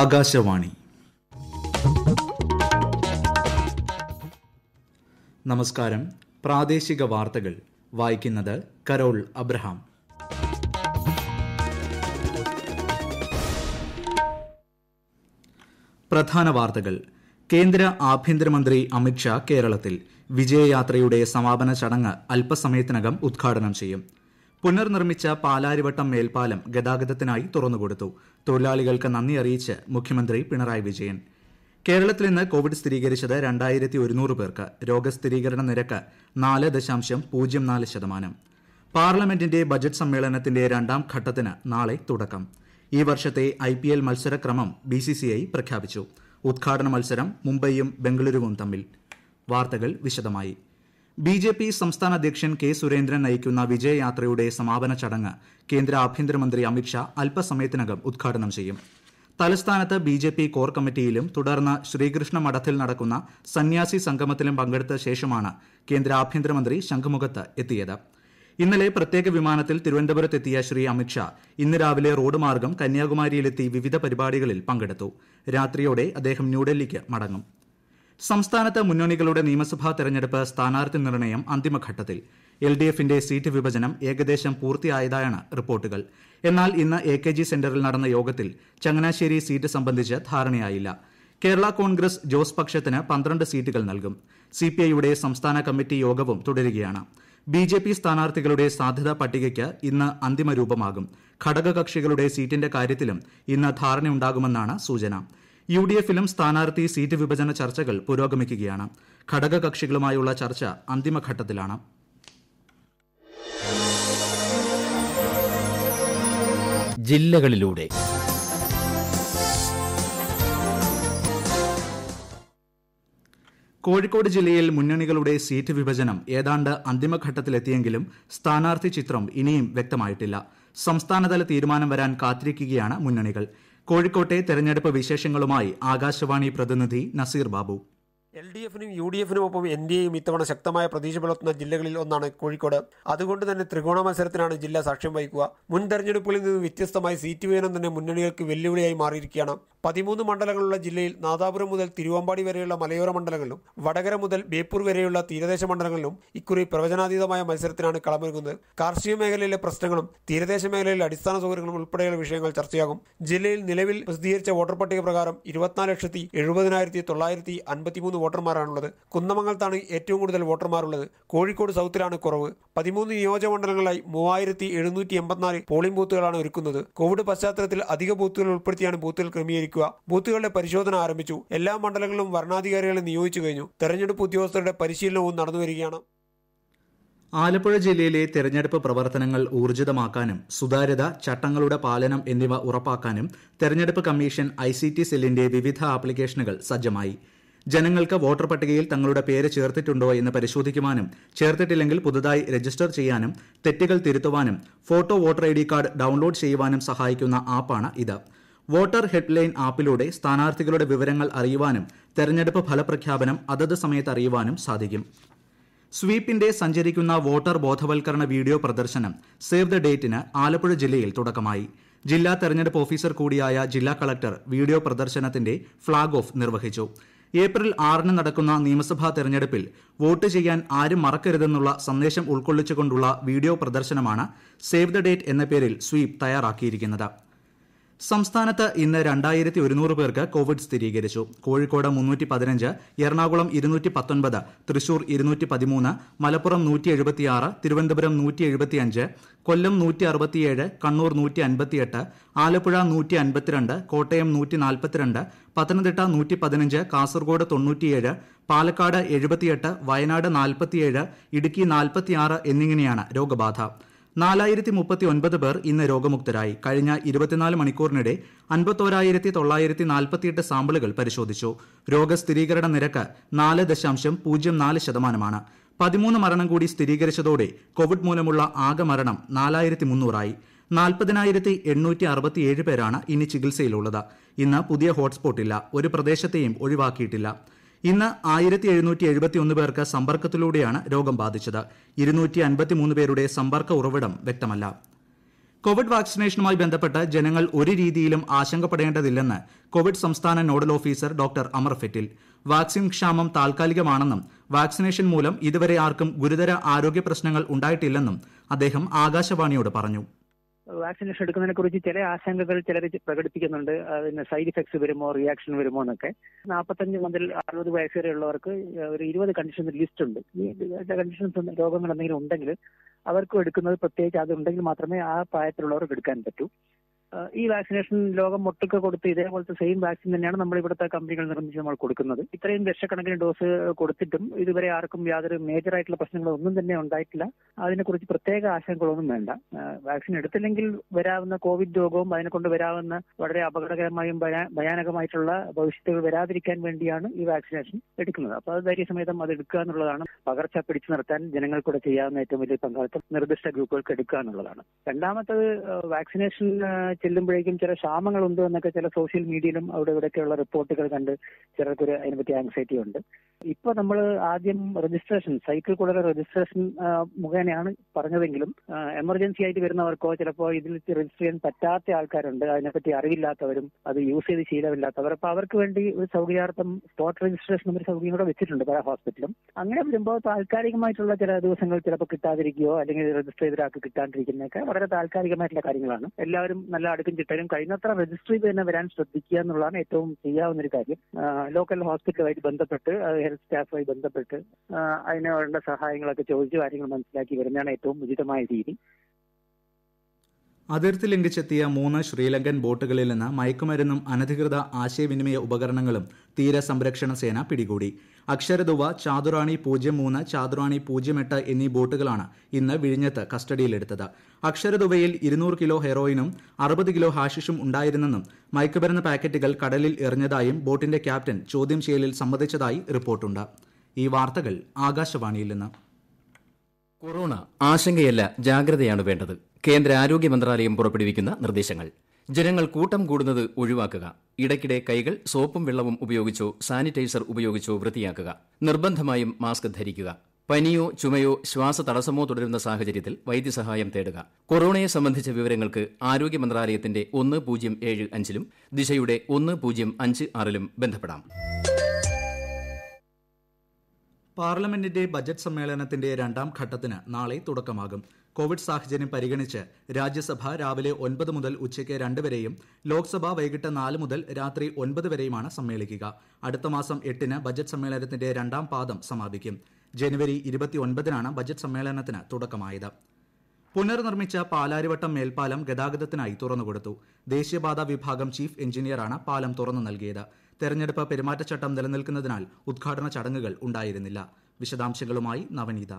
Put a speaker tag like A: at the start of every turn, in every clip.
A: ആകാശവാണി നമസ്കാരം പ്രാദേശിക വാർത്തകൾ വായിക്കുന്നത് കരോൾ അബ്രഹാം പ്രധാന വാർത്തകൾ കേന്ദ്ര ആഭ്യന്തരമന്ത്രി അമിത്ഷാ കേരളത്തിൽ വിജയയാത്രയുടെ സമാപന ചടങ്ങ് അല്പസമയത്തിനകം ഉദ്ഘാടനം ചെയ്യും പുനർനിർമ്മിച്ച പാലാരിവട്ടം മേൽപ്പാലം ഗതാഗതത്തിനായി തുറന്നുകൊടുത്തു തൊഴിലാളികൾക്ക് നന്ദി അറിയിച്ച് മുഖ്യമന്ത്രി പിണറായി വിജയൻ കേരളത്തിൽ ഇന്ന് കോവിഡ് സ്ഥിരീകരിച്ചത് രണ്ടായിരത്തി ഒരുന്നൂറ് പേർക്ക് രോഗസ്ഥിരീകരണ നിരക്ക് നാല് ദശാംശം പൂജ്യം നാല് ശതമാനം പാർലമെന്റിന്റെ ബജറ്റ് സമ്മേളനത്തിന്റെ രണ്ടാം ഘട്ടത്തിന് നാളെ തുടക്കം ഈ വർഷത്തെ ഐ പി എൽ മത്സരക്രമം ബി സി സി ഐ പ്രഖ്യാപിച്ചു ഉദ്ഘാടന മത്സരം മുംബൈയും ബംഗളൂരുവും തമ്മിൽ വാർത്തകൾ വിശദമായി ബി ജെ പി സംസ്ഥാന അധ്യക്ഷൻ കെ സുരേന്ദ്രൻ നയിക്കുന്ന വിജയയാത്രയുടെ സമാപന ചടങ്ങ് കേന്ദ്ര ആഭ്യന്തരമന്ത്രി അമിത്ഷാ അല്പസമയത്തിനകം ഉദ്ഘാടനം ചെയ്യും തലസ്ഥാനത്ത് ബി ജെ പി കോർ കമ്മിറ്റിയിലും തുടർന്ന് ശ്രീകൃഷ്ണ മഠത്തിൽ നടക്കുന്ന സന്യാസി സംഗമത്തിലും പങ്കെടുത്ത ശേഷമാണ് കേന്ദ്ര ആഭ്യന്തരമന്ത്രി ശംഖുമുഖത്ത് എത്തിയത് ഇന്നലെ പ്രത്യേക വിമാനത്തിൽ തിരുവനന്തപുരത്തെത്തിയ ശ്രീ അമിത്ഷാ ഇന്ന് രാവിലെ റോഡ് മാർഗം കന്യാകുമാരിയിലെത്തി വിവിധ പരിപാടികളിൽ പങ്കെടുത്തു രാത്രിയോടെ അദ്ദേഹം ന്യൂഡൽഹിക്ക് മടങ്ങും സംസ്ഥാനത്ത് മുന്നണികളുടെ നിയമസഭാ തെരഞ്ഞെടുപ്പ് സ്ഥാനാർത്ഥി നിർണ്ണയം അന്തിമഘട്ടത്തിൽ എൽഡിഎഫിന്റെ സീറ്റ് വിഭജനം ഏകദേശം പൂർത്തിയായതായാണ് റിപ്പോർട്ടുകൾ എന്നാൽ ഇന്ന് എകെജി സെന്ററിൽ നടന്ന യോഗത്തിൽ ചങ്ങനാശ്ശേരി സീറ്റ് സംബന്ധിച്ച് ധാരണയായില്ല കേരള കോൺഗ്രസ് ജോസ് പക്ഷത്തിന് പന്ത്രണ്ട് സീറ്റുകൾ നൽകും ഐയുടെ സംസ്ഥാന കമ്മിറ്റി യോഗവും തുടരുകയാണ് ബിജെപി സ്ഥാനാർത്ഥികളുടെ സാധ്യതാ പട്ടികയ്ക്ക് ഇന്ന് അന്തിമരൂപമാകും ഘടകകക്ഷികളുടെ സീറ്റിന്റെ കാര്യത്തിലും ഇന്ന് ധാരണയുണ്ടാകുമെന്നാണ് സൂചന യു ഡി എഫിലും സ്ഥാനാർത്ഥി സീറ്റ് വിഭജന ചർച്ചകൾ പുരോഗമിക്കുകയാണ് ഘടകകക്ഷികളുമായുള്ള ചർച്ച അന്തിമഘട്ടത്തിലാണ്
B: ജില്ലകളിലൂടെ
A: കോഴിക്കോട് ജില്ലയിൽ മുന്നണികളുടെ സീറ്റ് വിഭജനം ഏതാണ്ട് അന്തിമഘട്ടത്തിലെത്തിയെങ്കിലും സ്ഥാനാർത്ഥി ചിത്രം ഇനിയും വ്യക്തമായിട്ടില്ല സംസ്ഥാനതല തീരുമാനം വരാൻ കാത്തിരിക്കുകയാണ് മുന്നണികൾ കോഴിക്കോട്ടെ തെരഞ്ഞെടുപ്പ് വിശേഷങ്ങളുമായി ആകാശവാണി പ്രതിനിധി നസീർ ബാബു എൽ ഡി എഫിനും യു ഡി എഫിനും ഒപ്പം എൻ ഡി എയും ഇത്തവണ ശക്തമായ പ്രതീക്ഷ പുലർത്തുന്ന ജില്ലകളിൽ ഒന്നാണ് കോഴിക്കോട് അതുകൊണ്ട് തന്നെ ത്രികോണ മത്സരത്തിനാണ് ജില്ല സാക്ഷ്യം വഹിക്കുക മുൻ തെരഞ്ഞെടുപ്പുകളിൽ നിന്ന് വ്യത്യസ്തമായി സീറ്റ് വിഭജനം തന്നെ മുന്നണികൾക്ക് വെല്ലുവിളിയായി മാറിയിരിക്കുകയാണ് പതിമൂന്ന് മണ്ഡലങ്ങളുള്ള ജില്ലയിൽ നാദാപുരം മുതൽ തിരുവമ്പാടി വരെയുള്ള മലയോര മണ്ഡലങ്ങളിലും വടകര മുതൽ ബേപ്പൂർ വരെയുള്ള തീരദേശ മണ്ഡലങ്ങളിലും ഇക്കുറി പ്രവചനാതീതമായ മത്സരത്തിനാണ് കളമൊരുങ്ങുന്നത് കാർഷിക മേഖലയിലെ പ്രശ്നങ്ങളും തീരദേശ മേഖലയിലെ അടിസ്ഥാന സൗകര്യങ്ങളും ഉൾപ്പെടെയുള്ള വിഷയങ്ങൾ ചർച്ചയാകും ജില്ലയിൽ നിലവിൽ പ്രസിദ്ധീകരിച്ച വോട്ടർ പട്ടിക പ്രകാരം ഇരുപത്തിനാല് ലക്ഷത്തി എഴുപതിനായിരത്തി തൊള്ളായിരത്തി അൻപത്തിമൂന്ന് വോട്ടർമാരാണുള്ളത് കുന്നമംഗലത്താണ് ഏറ്റവും കൂടുതൽ വോട്ടർമാരുള്ളത് കോഴിക്കോട് സൗത്തിലാണ് കുറവ് പതിമൂന്ന് നിയോജകമണ്ഡലങ്ങളായി മൂവായിരത്തി എഴുന്നൂറ്റി എൺപത്തിനാല് പോളിംഗ് ബൂത്തുകളാണ് ഒരുക്കുന്നത് കോവിഡ് പശ്ചാത്തലത്തിൽ അധിക ബൂത്തുകൾ ഉൾപ്പെടുത്തിയാണ് ബൂത്തുകൾ ക്രമീകരിക്കുക ബൂത്തുകളുടെ പരിശോധന ആരംഭിച്ചു എല്ലാ മണ്ഡലങ്ങളിലും വരണാധികാരികളെ നിയോഗിച്ചു കഴിഞ്ഞു തെരഞ്ഞെടുപ്പ് ഉദ്യോഗസ്ഥരുടെ പരിശീലനവും നടന്നുവരികയാണ് ആലപ്പുഴ ജില്ലയിലെ തെരഞ്ഞെടുപ്പ് പ്രവർത്തനങ്ങൾ ഊർജിതമാക്കാനും സുതാര്യത ചട്ടങ്ങളുടെ പാലനം എന്നിവ ഉറപ്പാക്കാനും തെരഞ്ഞെടുപ്പ് കമ്മീഷൻ ഐ സി ടി സെല്ലിന്റെ വിവിധ ആപ്ലിക്കേഷനുകൾ സജ്ജമായി ജനങ്ങൾക്ക് വോട്ടർ പട്ടികയിൽ തങ്ങളുടെ പേര് ചേർത്തിട്ടുണ്ടോ എന്ന് പരിശോധിക്കുവാനും ചേർത്തിട്ടില്ലെങ്കിൽ പുതുതായി രജിസ്റ്റർ ചെയ്യാനും തെറ്റുകൾ തിരുത്തുവാനും photo voter ID card download ചെയ്യുവാനും സഹായിക്കുന്ന ആപ്പാണ് ഇത് വോട്ടർ ലൈൻ ആപ്പിലൂടെ സ്ഥാനാർത്ഥികളുടെ വിവരങ്ങൾ അറിയുവാനും തെരഞ്ഞെടുപ്പ് ഫലപ്രഖ്യാപനം അതത് സമയത്ത് അറിയുവാനും സാധിക്കും സ്വീപ്പിന്റെ സഞ്ചരിക്കുന്ന വോട്ടർ ബോധവൽക്കരണ വീഡിയോ പ്രദർശനം സേവ് ദ ഡേറ്റിന് ആലപ്പുഴ ജില്ലയിൽ തുടക്കമായി ജില്ലാ തെരഞ്ഞെടുപ്പ് ഓഫീസർ കൂടിയായ ജില്ലാ കളക്ടർ വീഡിയോ പ്രദർശനത്തിന്റെ ഫ്ളാഗ് ഓഫ് നിർവഹിച്ചു ഏപ്രിൽ ആറിന് നടക്കുന്ന നിയമസഭാ തെരഞ്ഞെടുപ്പിൽ വോട്ട് ചെയ്യാൻ ആരും മറക്കരുതെന്നുള്ള സന്ദേശം ഉൾക്കൊള്ളിച്ചുകൊണ്ടുള്ള വീഡിയോ പ്രദർശനമാണ് സേവ് ദ ഡേറ്റ് എന്ന പേരിൽ സ്വീപ് തയ്യാറാക്കിയിരിക്കുന്നത് സംസ്ഥാനത്ത് ഇന്ന് രണ്ടായിരത്തി ഒരുന്നൂറ് പേർക്ക് കോവിഡ് സ്ഥിരീകരിച്ചു കോഴിക്കോട് മുന്നൂറ്റി പതിനഞ്ച് എറണാകുളം ഇരുന്നൂറ്റി പത്തൊൻപത് തൃശൂർ ഇരുന്നൂറ്റി പതിമൂന്ന് മലപ്പുറം നൂറ്റി എഴുപത്തിയാറ് തിരുവനന്തപുരം നൂറ്റി എഴുപത്തിയഞ്ച് കൊല്ലം നൂറ്റി അറുപത്തിയേഴ് കണ്ണൂർ നൂറ്റി അൻപത്തിയെട്ട് ആലപ്പുഴ നൂറ്റി അൻപത്തിരണ്ട് കോട്ടയം നൂറ്റി നാൽപ്പത്തിരണ്ട് പത്തനംതിട്ട നൂറ്റി പതിനഞ്ച് കാസർഗോഡ് തൊണ്ണൂറ്റിയേഴ് പാലക്കാട് എഴുപത്തിയെട്ട് വയനാട് നാൽപ്പത്തിയേഴ് ഇടുക്കി നാൽപ്പത്തിയാറ് എന്നിങ്ങനെയാണ് രോഗബാധ നാലായിരത്തി മുപ്പത്തി ഒൻപത് പേർ ഇന്ന് രോഗമുക്തരായി കഴിഞ്ഞ ഇരുപത്തിനാല് മണിക്കൂറിനിടെ അൻപത്തോരായിരത്തി തൊള്ളായിരത്തി നാൽപ്പത്തിയെട്ട് സാമ്പിളുകൾ പരിശോധിച്ചു രോഗസ്ഥിരീകരണ നിരക്ക് നാല് ദശാംശം പൂജ്യം നാല് ശതമാനമാണ് പതിമൂന്ന് മരണം കൂടി സ്ഥിരീകരിച്ചതോടെ കോവിഡ് മൂലമുള്ള ആകെ മരണം നാലായിരത്തി മുന്നൂറായി നാൽപ്പതിനായിരത്തി എണ്ണൂറ്റി അറുപത്തിയേഴ് പേരാണ് ഇനി ചികിത്സയിലുള്ളത് ഇന്ന് പുതിയ ഹോട്ട്സ്പോട്ടില്ല ഒരു പ്രദേശത്തെയും ഒഴിവാക്കിയിട്ടില്ല ഇന്ന് പേർക്ക് സമ്പർക്കത്തിലൂടെയാണ് രോഗം ബാധിച്ചത് പേരുടെ സമ്പർക്ക ഉറവിടം വ്യക്തമല്ല കോവിഡ് വാക്സിനേഷനുമായി ബന്ധപ്പെട്ട് ജനങ്ങൾ ഒരു രീതിയിലും ആശങ്കപ്പെടേണ്ടതില്ലെന്ന് കോവിഡ് സംസ്ഥാന nodal officer doctor Amar Fettle vaccine ക്ഷാമം താൽക്കാലികമാണെന്നും വാക്സിനേഷൻ മൂലം ഇതുവരെ ആർക്കും ഗുരുതര ആരോഗ്യ പ്രശ്നങ്ങൾ ഉണ്ടായിട്ടില്ലെന്നും അദ്ദേഹം ആകാശവാണിയോട് പറഞ്ഞു
B: വാക്സിനേഷൻ എടുക്കുന്നതിനെ കുറിച്ച് ചില ആശങ്കകൾ ചിലർ പ്രകടിപ്പിക്കുന്നുണ്ട് അതിന് സൈഡ് ഇഫക്ട്സ് വരുമോ റിയാക്ഷൻ വരുമോ എന്നൊക്കെ നാൽപ്പത്തഞ്ച് മുതൽ അറുപത് വയസ്സ് വരെയുള്ളവർക്ക് ഒരു ഇരുപത് കണ്ടീഷൻ ലിസ്റ്റ് ഉണ്ട് ഈ കണ്ടീഷൻസ് രോഗങ്ങൾ എന്തെങ്കിലും ഉണ്ടെങ്കിൽ അവർക്കും എടുക്കുന്നത് പ്രത്യേകിച്ച് ഉണ്ടെങ്കിൽ മാത്രമേ ആ പ്രായത്തിലുള്ളവർക്ക് എടുക്കാൻ പറ്റൂ ഈ വാക്സിനേഷൻ ലോകം മൊട്ടൊക്കെ കൊടുത്ത് ഇതേപോലത്തെ സെയിം വാക്സിൻ തന്നെയാണ് നമ്മൾ ഇവിടുത്തെ കമ്പനികൾ നിർമ്മിച്ച് നമ്മൾ കൊടുക്കുന്നത് ഇത്രയും ലക്ഷക്കണക്കിന് ഡോസ് കൊടുത്തിട്ടും ഇതുവരെ ആർക്കും യാതൊരു മേജർ ആയിട്ടുള്ള ഒന്നും തന്നെ ഉണ്ടായിട്ടില്ല അതിനെക്കുറിച്ച് പ്രത്യേക ആശങ്കകളൊന്നും വേണ്ട വാക്സിൻ എടുത്തില്ലെങ്കിൽ വരാവുന്ന കോവിഡ് രോഗവും അതിനെക്കൊണ്ട് വരാവുന്ന വളരെ അപകടകരമായും ഭയാനകമായിട്ടുള്ള ഭവിഷ്യത്തുകൾ വരാതിരിക്കാൻ വേണ്ടിയാണ് ഈ വാക്സിനേഷൻ എടുക്കുന്നത് അപ്പോൾ അത് ധൈര്യസമേതം അത് എടുക്കുക എന്നുള്ളതാണ് പകർച്ച പിടിച്ചു നിർത്താൻ ജനങ്ങൾക്കൂടെ ചെയ്യാവുന്ന ഏറ്റവും വലിയ പങ്കാളിത്തം നിർദ്ദിഷ്ട ഗ്രൂപ്പുകൾക്ക് എടുക്കുക എന്നുള്ളതാണ് രണ്ടാമത്തത് വാക്സിനേഷൻ ചെല്ലുമ്പോഴേക്കും ചില ക്ഷാമങ്ങളുണ്ട് എന്നൊക്കെ ചില സോഷ്യൽ മീഡിയയിലും അവിടെ ഇവിടെയൊക്കെയുള്ള റിപ്പോർട്ടുകൾ കണ്ട് ചിലർക്കൊരു അതിനെപ്പറ്റി ആങ്സൈറ്റി ഉണ്ട് ഇപ്പൊ നമ്മൾ ആദ്യം രജിസ്ട്രേഷൻ സൈക്കിൾ കൂടെ രജിസ്ട്രേഷൻ മുഖേനയാണ് പറഞ്ഞതെങ്കിലും എമർജൻസി ആയിട്ട് വരുന്നവർക്കോ ചിലപ്പോ ഇതിൽ രജിസ്റ്റർ ചെയ്യാൻ പറ്റാത്ത ആൾക്കാരുണ്ട് അതിനെപ്പറ്റി അറിവില്ലാത്തവരും അത് യൂസ് ചെയ്ത് ശീലമില്ലാത്തവർ അപ്പൊ അവർക്ക് വേണ്ടി ഒരു സൗകര്യാർത്ഥം സ്പോട്ട് രജിസ്ട്രേഷൻ ഒരു സൗകര്യം കൂടെ വെച്ചിട്ടുണ്ട് പല ഹോസ്പിറ്റലും അങ്ങനെ വരുമ്പോൾ താൽക്കാലികമായിട്ടുള്ള ചില ദിവസങ്ങൾ ചിലപ്പോൾ കിട്ടാതിരിക്കുകയോ അല്ലെങ്കിൽ രജിസ്റ്റർ ഒരാൾക്ക് കിട്ടാണ്ടിരിക്കുന്നതൊക്കെ വളരെ താൽക്കാലികമായിട്ടുള്ള കാര്യങ്ങളാണ് എല്ലാവരും നല്ല അടുക്കും ചിട്ടയിലും കഴിഞ്ഞത്ര രജിസ്റ്റർ ചെയ്ത് തന്നെ വരാൻ ശ്രദ്ധിക്കുക എന്നുള്ളതാണ് ഏറ്റവും ചെയ്യാവുന്ന ഒരു കാര്യം ലോക്കൽ ഹോസ്പിറ്റലുമായിട്ട് ബന്ധപ്പെട്ട് ഹെൽത്ത് സ്റ്റാഫുമായി ബന്ധപ്പെട്ട് അതിന് വേണ്ട സഹായങ്ങളൊക്കെ ചോദിച്ച് കാര്യങ്ങൾ മനസ്സിലാക്കി വരുന്നതാണ് ഏറ്റവും ഉചിതമായ രീതി
A: അതിർത്തി ലംഘിച്ചെത്തിയ മൂന്ന് ശ്രീലങ്കൻ ബോട്ടുകളിൽ നിന്ന് മയക്കുമരുന്നും അനധികൃത ആശയവിനിമയ ഉപകരണങ്ങളും തീരസംരക്ഷണ സേന പിടികൂടി അക്ഷരദുവ ചാതുറാണി പൂജ്യം മൂന്ന് ചാതുറാണി പൂജ്യം എട്ട് എന്നീ ബോട്ടുകളാണ് ഇന്ന് വിഴിഞ്ഞത്ത് കസ്റ്റഡിയിലെടുത്തത് അക്ഷരദുവയിൽ ഇരുന്നൂറ് കിലോ ഹെറോയിനും അറുപത് കിലോ ഹാഷിഷും ഉണ്ടായിരുന്നെന്നും മയക്കുമരുന്ന് പാക്കറ്റുകൾ കടലിൽ എറിഞ്ഞതായും ബോട്ടിന്റെ ക്യാപ്റ്റൻ ചോദ്യം ചെയ്യലിൽ സമ്മതിച്ചതായി റിപ്പോർട്ടുണ്ട് ഈ വാർത്തകൾ ആകാശവാണിയിൽ നിന്ന് കൊറോണ ആശങ്കയല്ല ജാഗ്രതയാണ് വേണ്ടത് കേന്ദ്ര ആരോഗ്യ മന്ത്രാലയം പുറപ്പെടുവിക്കുന്ന നിർദ്ദേശങ്ങൾ ജനങ്ങൾ കൂട്ടം കൂടുന്നത് ഒഴിവാക്കുക ഇടയ്ക്കിടെ കൈകൾ സോപ്പും വെള്ളവും ഉപയോഗിച്ചോ സാനിറ്റൈസർ ഉപയോഗിച്ചോ വൃത്തിയാക്കുക നിർബന്ധമായും മാസ്ക് ധരിക്കുക പനിയോ ചുമയോ തടസ്സമോ തുടരുന്ന സാഹചര്യത്തിൽ വൈദ്യസഹായം തേടുക കൊറോണയെ സംബന്ധിച്ച വിവരങ്ങൾക്ക് ആരോഗ്യ മന്ത്രാലയത്തിന്റെ ഒന്ന് പൂജ്യം ഏഴ് അഞ്ചിലും ദിശയുടെ ഒന്ന് പൂജ്യം അഞ്ച് ആറിലും ബന്ധപ്പെടാം പാർലമെന്റിന്റെ ബജറ്റ് സമ്മേളനത്തിന്റെ രണ്ടാം ഘട്ടത്തിന് നാളെ തുടക്കമാകും കോവിഡ് സാഹചര്യം പരിഗണിച്ച് രാജ്യസഭ രാവിലെ ഒൻപത് മുതൽ ഉച്ചയ്ക്ക് രണ്ട് വരെയും ലോക്സഭ വൈകിട്ട് നാല് മുതൽ രാത്രി ഒൻപത് വരെയുമാണ് സമ്മേളിക്കുക അടുത്ത മാസം എട്ടിന് ബജറ്റ് സമ്മേളനത്തിന്റെ രണ്ടാം പാദം സമാപിക്കും ജനുവരി ഇരുപത്തിയൊൻപതിനാണ് ബജറ്റ് സമ്മേളനത്തിന് തുടക്കമായത് പുനർനിർമ്മിച്ച പാലാരിവട്ടം മേൽപ്പാലം ഗതാഗതത്തിനായി തുറന്നുകൊടുത്തു ദേശീയപാത വിഭാഗം ചീഫ് എഞ്ചിനീയറാണ് പാലം തുറന്നു നൽകിയത് തെരഞ്ഞെടുപ്പ് പെരുമാറ്റച്ചട്ടം നിലനിൽക്കുന്നതിനാൽ ഉദ്ഘാടന ചടങ്ങുകൾ ഉണ്ടായിരുന്നില്ല വിശദാംശങ്ങളുമായി നവനീത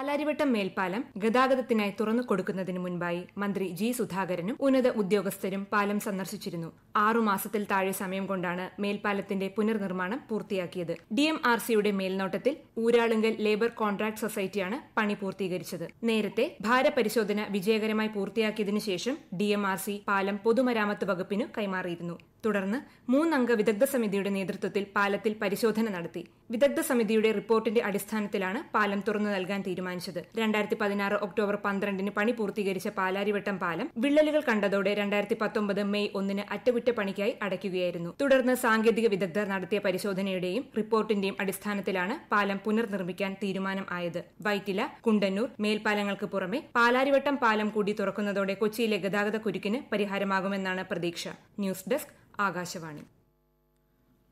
C: പാലാരിവട്ടം മേൽപ്പാലം ഗതാഗതത്തിനായി തുറന്നു കൊടുക്കുന്നതിന് മുൻപായി മന്ത്രി ജി സുധാകരനും ഉന്നത ഉദ്യോഗസ്ഥരും പാലം സന്ദർശിച്ചിരുന്നു ആറുമാസത്തിൽ താഴെ സമയം കൊണ്ടാണ് മേൽപ്പാലത്തിന്റെ പുനർനിർമ്മാണം പൂർത്തിയാക്കിയത് ഡി എം ആർ സിയുടെ മേൽനോട്ടത്തിൽ ഊരാളുങ്കൽ ലേബർ കോൺട്രാക്ട് സൊസൈറ്റിയാണ് പണി പൂർത്തീകരിച്ചത് നേരത്തെ ഭാരപരിശോധന വിജയകരമായി പൂർത്തിയാക്കിയതിനു ശേഷം ഡി എം ആർ സി പാലം പൊതുമരാമത്ത് വകുപ്പിനു കൈമാറിയിരുന്നു തുടർന്ന് മൂന്നംഗ വിദഗ്ധ സമിതിയുടെ നേതൃത്വത്തിൽ പാലത്തിൽ പരിശോധന നടത്തി വിദഗ്ധ സമിതിയുടെ റിപ്പോർട്ടിന്റെ അടിസ്ഥാനത്തിലാണ് പാലം തുറന്നു നൽകാൻ തീരുമാനം തീരുമാനിച്ചത് രണ്ടായിരത്തി പതിനാറ് ഒക്ടോബർ പന്ത്രണ്ടിന് പണി പൂർത്തീകരിച്ച പാലാരിവട്ടം പാലം വിള്ളലുകൾ കണ്ടതോടെ രണ്ടായിരത്തി പത്തൊമ്പത് മെയ് ഒന്നിന് അറ്റകുറ്റപ്പണിക്കായി അടയ്ക്കുകയായിരുന്നു തുടർന്ന് സാങ്കേതിക വിദഗ്ധർ നടത്തിയ പരിശോധനയുടെയും റിപ്പോർട്ടിന്റെയും അടിസ്ഥാനത്തിലാണ് പാലം പുനർനിർമ്മിക്കാൻ തീരുമാനം ആയത് വൈറ്റില കുണ്ടന്നൂർ മേൽപ്പാലങ്ങൾക്ക് പുറമെ പാലാരിവട്ടം പാലം കൂടി തുറക്കുന്നതോടെ കൊച്ചിയിലെ ഗതാഗത കുരുക്കിന് പരിഹാരമാകുമെന്നാണ് പ്രതീക്ഷ ന്യൂസ് ഡെസ്ക് ആകാശവാണി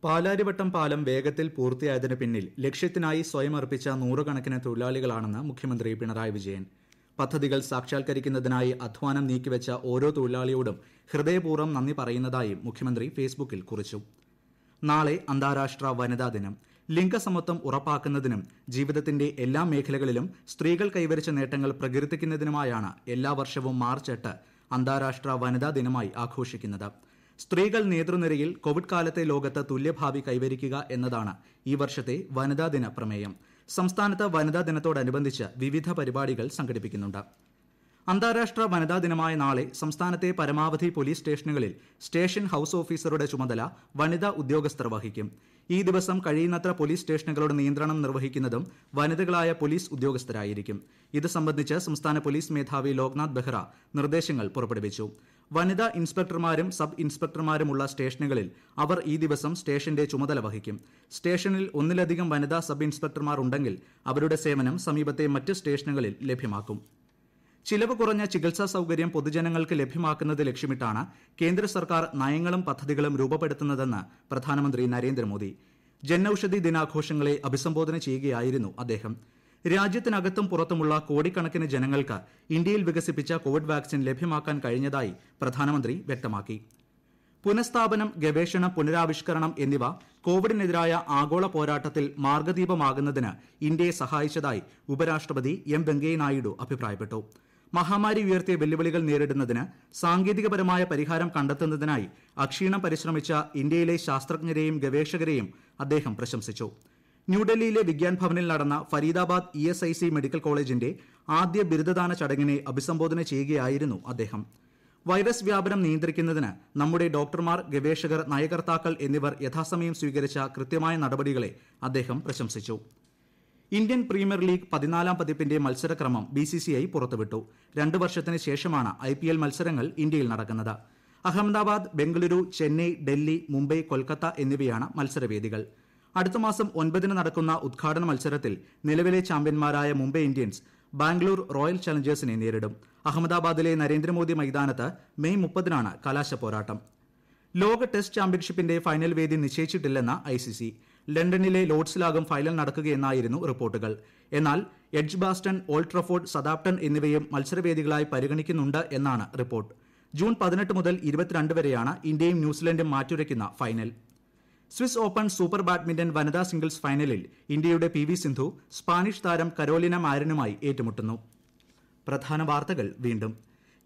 A: പാലാരിവട്ടം പാലം വേഗത്തിൽ പൂർത്തിയായതിന് പിന്നിൽ ലക്ഷ്യത്തിനായി സ്വയം അർപ്പിച്ച നൂറുകണക്കിന് തൊഴിലാളികളാണെന്ന് മുഖ്യമന്ത്രി പിണറായി വിജയൻ പദ്ധതികൾ സാക്ഷാത്കരിക്കുന്നതിനായി അധ്വാനം നീക്കിവെച്ച ഓരോ തൊഴിലാളിയോടും ഹൃദയപൂർവ്വം നന്ദി പറയുന്നതായും മുഖ്യമന്ത്രി ഫേസ്ബുക്കിൽ കുറിച്ചു നാളെ അന്താരാഷ്ട്ര വനിതാ ദിനം ലിംഗസമത്വം ഉറപ്പാക്കുന്നതിനും ജീവിതത്തിന്റെ എല്ലാ മേഖലകളിലും സ്ത്രീകൾ കൈവരിച്ച നേട്ടങ്ങൾ പ്രകീർത്തിക്കുന്നതിനുമായാണ് എല്ലാ വർഷവും മാർച്ച് എട്ട് അന്താരാഷ്ട്ര വനിതാ ദിനമായി ആഘോഷിക്കുന്നത് സ്ത്രീകൾ നേതൃനിരയിൽ കോവിഡ് കാലത്തെ ലോകത്ത് തുല്യഭാവി കൈവരിക്കുക എന്നതാണ് ഈ വർഷത്തെ ദിന പ്രമേയം സംസ്ഥാനത്ത് വനിതാ ദിനത്തോടനുബന്ധിച്ച് വിവിധ പരിപാടികൾ സംഘടിപ്പിക്കുന്നുണ്ട് അന്താരാഷ്ട്ര വനിതാ ദിനമായ നാളെ സംസ്ഥാനത്തെ പരമാവധി പോലീസ് സ്റ്റേഷനുകളിൽ സ്റ്റേഷൻ ഹൌസ് ഓഫീസറുടെ ചുമതല വനിതാ ഉദ്യോഗസ്ഥർ വഹിക്കും ഈ ദിവസം കഴിയുന്നത്ര പോലീസ് സ്റ്റേഷനുകളുടെ നിയന്ത്രണം നിർവഹിക്കുന്നതും വനിതകളായ പോലീസ് ഉദ്യോഗസ്ഥരായിരിക്കും ഇത് സംബന്ധിച്ച് സംസ്ഥാന പോലീസ് മേധാവി ലോക്നാഥ് ബെഹ്റ നിർദ്ദേശങ്ങൾ പുറപ്പെടുവിച്ചു വനിതാ ഇൻസ്പെക്ടർമാരും സബ് ഇൻസ്പെക്ടർമാരുമുള്ള സ്റ്റേഷനുകളിൽ അവർ ഈ ദിവസം സ്റ്റേഷന്റെ ചുമതല വഹിക്കും സ്റ്റേഷനിൽ ഒന്നിലധികം വനിതാ സബ് ഇൻസ്പെക്ടർമാർ ഉണ്ടെങ്കിൽ അവരുടെ സേവനം സമീപത്തെ മറ്റ് സ്റ്റേഷനുകളിൽ ലഭ്യമാക്കും ചിലവ് കുറഞ്ഞ ചികിത്സാ സൌകര്യം പൊതുജനങ്ങൾക്ക് ലഭ്യമാക്കുന്നത് ലക്ഷ്യമിട്ടാണ് കേന്ദ്ര സർക്കാർ നയങ്ങളും പദ്ധതികളും രൂപപ്പെടുത്തുന്നതെന്ന് പ്രധാനമന്ത്രി നരേന്ദ്രമോദി ജൻ ഔഷധി ദിനാഘോഷങ്ങളെ അഭിസംബോധന ചെയ്യുകയായിരുന്നു അദ്ദേഹം രാജ്യത്തിനകത്തും പുറത്തുമുള്ള കോടിക്കണക്കിന് ജനങ്ങൾക്ക് ഇന്ത്യയിൽ വികസിപ്പിച്ച കോവിഡ് വാക്സിൻ ലഭ്യമാക്കാൻ കഴിഞ്ഞതായി പ്രധാനമന്ത്രി വ്യക്തമാക്കി പുനഃസ്ഥാപനം ഗവേഷണം പുനരാവിഷ്കരണം എന്നിവ കോവിഡിനെതിരായ ആഗോള പോരാട്ടത്തിൽ മാർഗദീപമാകുന്നതിന് ഇന്ത്യയെ സഹായിച്ചതായി ഉപരാഷ്ട്രപതി എം വെങ്കയ്യനായിഡു അഭിപ്രായപ്പെട്ടു മഹാമാരി ഉയർത്തിയ വെല്ലുവിളികൾ നേരിടുന്നതിന് സാങ്കേതികപരമായ പരിഹാരം കണ്ടെത്തുന്നതിനായി അക്ഷീണം പരിശ്രമിച്ച ഇന്ത്യയിലെ ശാസ്ത്രജ്ഞരെയും ഗവേഷകരെയും അദ്ദേഹം പ്രശംസിച്ചു ന്യൂഡൽഹിയിലെ വിഗ്യാൻ ഭവനിൽ നടന്ന Faridabad E S I C medical കോളേജിന്റെ ആദ്യ ബിരുദദാന ചടങ്ങിനെ അഭിസംബോധന ചെയ്യുകയായിരുന്നു അദ്ദേഹം വൈറസ് വ്യാപനം നിയന്ത്രിക്കുന്നതിന് നമ്മുടെ ഡോക്ടർമാർ ഗവേഷകർ നയകർത്താക്കൾ എന്നിവർ യഥാസമയം സ്വീകരിച്ച കൃത്യമായ നടപടികളെ അദ്ദേഹം പ്രശംസിച്ചു ഇന്ത്യൻ പ്രീമിയർ ലീഗ് പതിനാലാം പതിപ്പിന്റെ മത്സരക്രമം ബി സി സി ഐ പുറത്തുവിട്ടു രണ്ട് വർഷത്തിന് ശേഷമാണ് ഐ പി എൽ മത്സരങ്ങൾ ഇന്ത്യയിൽ നടക്കുന്നത് അഹമ്മദാബാദ് ബംഗളൂരു ചെന്നൈ ഡൽഹി മുംബൈ കൊൽക്കത്ത എന്നിവയാണ് മത്സരവേദികൾ അടുത്ത മാസം ഒൻപതിന് നടക്കുന്ന ഉദ്ഘാടന മത്സരത്തിൽ നിലവിലെ ചാമ്പ്യന്മാരായ മുംബൈ ഇന്ത്യൻസ് ബാംഗ്ലൂർ റോയൽ ചലഞ്ചേഴ്സിനെ നേരിടും അഹമ്മദാബാദിലെ നരേന്ദ്രമോദി മൈതാനത്ത് മെയ് മുപ്പതിനാണ് കലാശപ്പോരാട്ടം ലോക ടെസ്റ്റ് ചാമ്പ്യൻഷിപ്പിന്റെ ഫൈനൽ വേദി നിശ്ചയിച്ചിട്ടില്ലെന്ന് ഐസിസി ലണ്ടനിലെ ലോഡ്സിലാകും ഫൈനൽ നടക്കുകയെന്നായിരുന്നു റിപ്പോർട്ടുകൾ എന്നാൽ Edgbaston Old Trafford Southampton എന്നിവയും മത്സരവേദികളായി പരിഗണിക്കുന്നുണ്ട് എന്നാണ് റിപ്പോർട്ട് ജൂൺ പതിനെട്ട് മുതൽ ഇരുപത്തിരണ്ട് വരെയാണ് ഇന്ത്യയും ന്യൂസിലൻഡും മാറ്റുരയ്ക്കുന്ന final Swiss Open super badminton വനിതാ സിംഗിൾസ് ഫൈനലിൽ ഇന്ത്യയുടെ പി വി സിന്ധു സ്പാനിഷ് താരം കരോലിന മാരനുമായി ഏറ്റുമുട്ടുന്നു പ്രധാന വാർത്തകൾ വീണ്ടും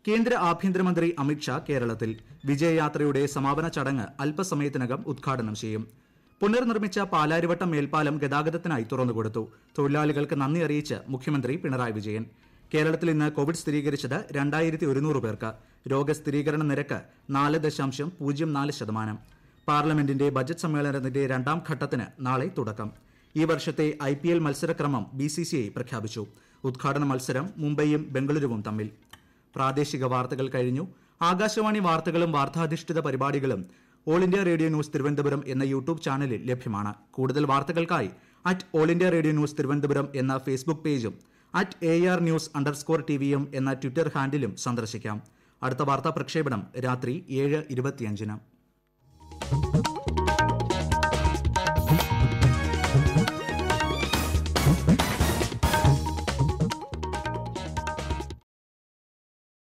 A: കേന്ദ്ര ആഭ്യന്തരമന്ത്രി അമിത് ഷാ കേരളത്തിൽ വിജയയാത്രയുടെ സമാപന ചടങ്ങ് അല്പസമയത്തിനകം ഉദ്ഘാടനം ചെയ്യും പുനർനിർമ്മിച്ച പാലാരിവട്ടം മേൽപ്പാലം ഗതാഗതത്തിനായി തുറന്നുകൊടുത്തു തൊഴിലാളികൾക്ക് നന്ദി അറിയിച്ച് മുഖ്യമന്ത്രി പിണറായി വിജയൻ കേരളത്തിൽ ഇന്ന് കോവിഡ് സ്ഥിരീകരിച്ചത് രണ്ടായിരത്തി ഒരുന്നൂറ് പേർക്ക് രോഗസ്ഥിരീകരണ നിരക്ക് നാല് ദശാംശം പൂജ്യം നാല് ശതമാനം പാർലമെന്റിന്റെ ബജറ്റ് സമ്മേളനത്തിന്റെ രണ്ടാം ഘട്ടത്തിന് നാളെ തുടക്കം ഈ വർഷത്തെ ഐപിഎൽ മത്സരക്രമം ബിസിസിഐ പ്രഖ്യാപിച്ചു ഉദ്ഘാടന മത്സരം മുംബൈയും ബംഗളൂരുവും തമ്മിൽ പ്രാദേശിക വാർത്തകൾ കഴിഞ്ഞു ആകാശവാണി വാർത്തകളും വാർത്താധിഷ്ഠിത പരിപാടികളും all India radio news Thiruvananthapuram എന്ന യൂട്യൂബ് ചാനലിൽ ലഭ്യമാണ് കൂടുതൽ വാർത്തകൾക്കായി at all India radio news Thiruvananthapuram എന്ന ഫേസ്ബുക്ക് പേജും at A R news underscore T വിയും എന്ന ട്വിറ്റർ ഹാൻഡിലും സന്ദർശിക്കാം അടുത്ത വാർത്താ പ്രക്ഷേപണം രാത്രി ഏഴ് ഇരുപത്തിയഞ്ചിന് Thank you.